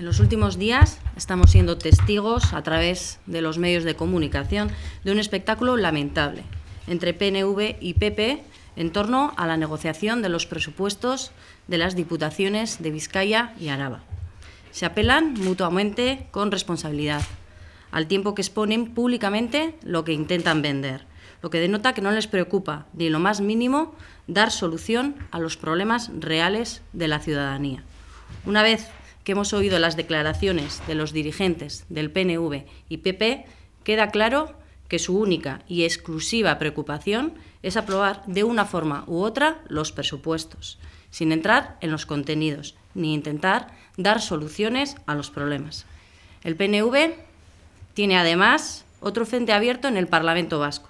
En los últimos días estamos siendo testigos, a través de los medios de comunicación, de un espectáculo lamentable entre PNV y PP en torno a la negociación de los presupuestos de las diputaciones de Vizcaya y Araba. Se apelan mutuamente con responsabilidad, al tiempo que exponen públicamente lo que intentan vender, lo que denota que no les preocupa ni lo más mínimo dar solución a los problemas reales de la ciudadanía. Una vez hemos oído las declaraciones de los dirigentes del PNV y PP, queda claro que su única y exclusiva preocupación es aprobar de una forma u otra los presupuestos, sin entrar en los contenidos ni intentar dar soluciones a los problemas. El PNV tiene además otro frente abierto en el Parlamento vasco,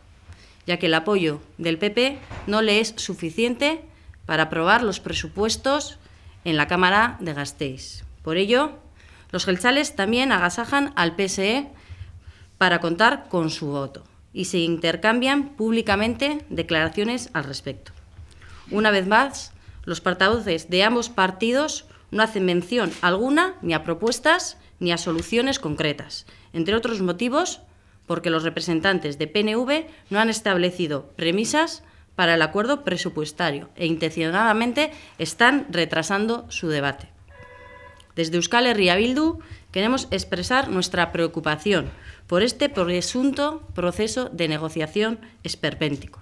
ya que el apoyo del PP no le es suficiente para aprobar los presupuestos en la Cámara de Gasteiz. Por ello, los gelsales también agasajan al PSE para contar con su voto y se intercambian públicamente declaraciones al respecto. Una vez más, los portavoces de ambos partidos no hacen mención alguna ni a propuestas ni a soluciones concretas, entre otros motivos porque los representantes de PNV no han establecido premisas para el acuerdo presupuestario e intencionadamente están retrasando su debate. Desde Euskal Herria Bildu queremos expresar nuestra preocupación por este presunto proceso de negociación esperpéntico.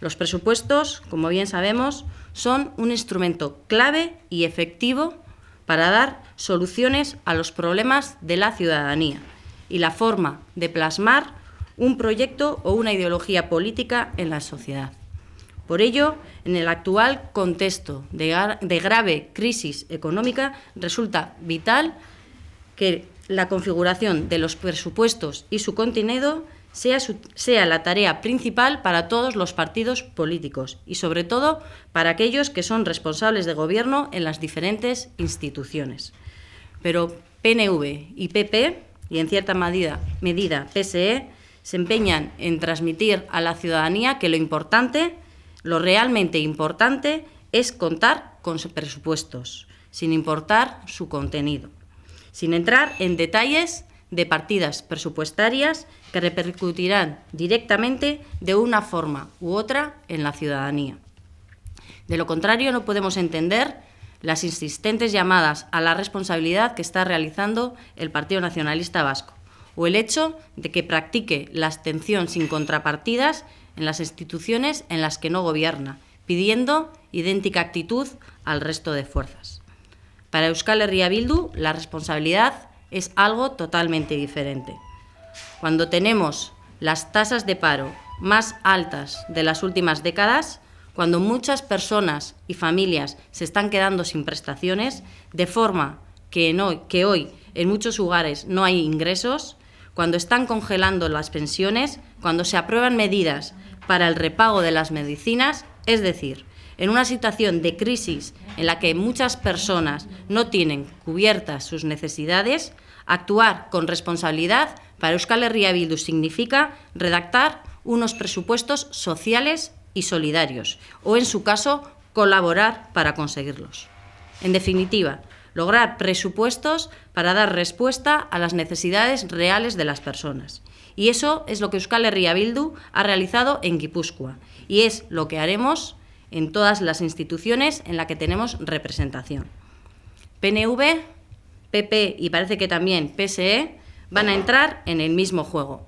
Los presupuestos, como bien sabemos, son un instrumento clave y efectivo para dar soluciones a los problemas de la ciudadanía y la forma de plasmar un proyecto o una ideología política en la sociedad. Por ello, en el actual contexto de, grave crisis económica, resulta vital que la configuración de los presupuestos y su contenido sea, la tarea principal para todos los partidos políticos y, sobre todo, para aquellos que son responsables de gobierno en las diferentes instituciones. Pero PNV y PP, y en cierta medida, medida PSE, se empeñan en transmitir a la ciudadanía que lo importante lo realmente importante es contar con presupuestos, sin importar su contenido, sin entrar en detalles de partidas presupuestarias que repercutirán directamente de una forma u otra en la ciudadanía. De lo contrario, no podemos entender las insistentes llamadas a la responsabilidad que está realizando el Partido Nacionalista Vasco o el hecho de que practique la abstención sin contrapartidas en las instituciones en las que no gobierna, pidiendo idéntica actitud al resto de fuerzas. Para Euskal Herria Bildu, la responsabilidad es algo totalmente diferente. Cuando tenemos las tasas de paro más altas de las últimas décadas, cuando muchas personas y familias se están quedando sin prestaciones, de forma que, que hoy en muchos lugares no hay ingresos, cuando están congelando las pensiones, cuando se aprueban medidas para el repago de las medicinas, es decir, en una situación de crisis en la que muchas personas no tienen cubiertas sus necesidades, actuar con responsabilidad para Euskal Herria Bildu significa redactar unos presupuestos sociales y solidarios, o en su caso, colaborar para conseguirlos. En definitiva, lograr presupuestos para dar respuesta a las necesidades reales de las personas. Y eso es lo que Euskal Herria Bildu ha realizado en Guipúzcoa y es lo que haremos en todas las instituciones en las que tenemos representación. PNV, PP y parece que también PSE van a entrar en el mismo juego.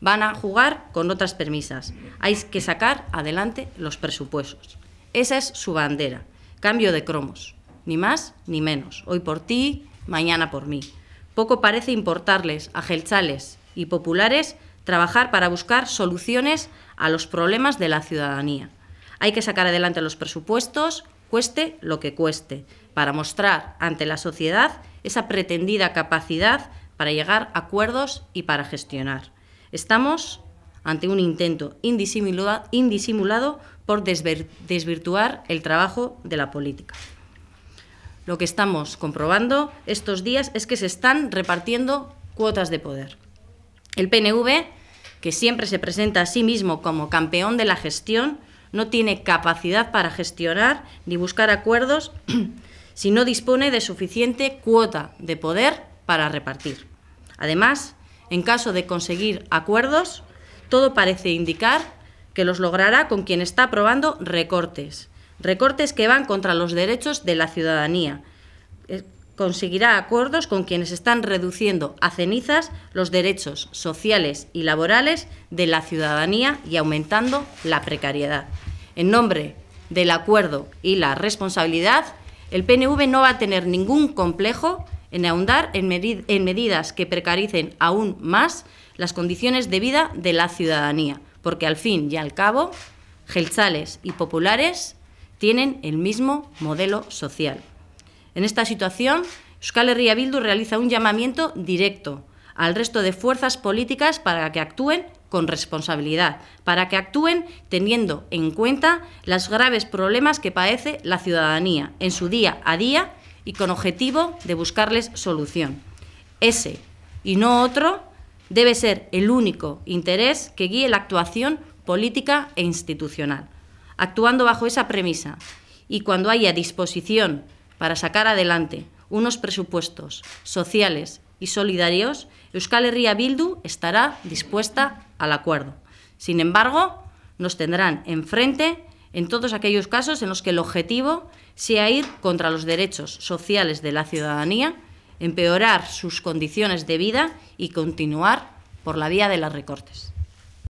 Van a jugar con otras permisas. Hay que sacar adelante los presupuestos. Esa es su bandera. Cambio de cromos. Ni más ni menos. Hoy por ti, mañana por mí. Poco parece importarles a gelchales, y populares, trabajar para buscar soluciones a los problemas de la ciudadanía. Hay que sacar adelante los presupuestos, cueste lo que cueste, para mostrar ante la sociedad esa pretendida capacidad para llegar a acuerdos y para gestionar. Estamos ante un intento indisimulado, por desvirtuar el trabajo de la política. Lo que estamos comprobando estos días es que se están repartiendo cuotas de poder. El PNV, que siempre se presenta a sí mismo como campeón de la gestión, no tiene capacidad para gestionar ni buscar acuerdos si no dispone de suficiente cuota de poder para repartir. Además, en caso de conseguir acuerdos, todo parece indicar que los logrará con quien está aprobando recortes, recortes que van contra los derechos de la ciudadanía, conseguirá acuerdos con quienes están reduciendo a cenizas los derechos sociales y laborales de la ciudadanía y aumentando la precariedad. En nombre del acuerdo y la responsabilidad, el PNV no va a tener ningún complejo en ahondar en, medidas que precaricen aún más las condiciones de vida de la ciudadanía, porque al fin y al cabo, gelsales y populares tienen el mismo modelo social. En esta situación, Euskal Herria Bildu realiza un llamamiento directo al resto de fuerzas políticas para que actúen con responsabilidad, para que actúen teniendo en cuenta los graves problemas que padece la ciudadanía en su día a día y con objetivo de buscarles solución. Ese, y no otro, debe ser el único interés que guíe la actuación política e institucional. Actuando bajo esa premisa y cuando haya disposición para sacar adelante unos presupuestos sociales y solidarios, Euskal Herria Bildu estará dispuesta al acuerdo. Sin embargo, nos tendrán enfrente en todos aquellos casos en los que el objetivo sea ir contra los derechos sociales de la ciudadanía, empeorar sus condiciones de vida y continuar por la vía de los recortes.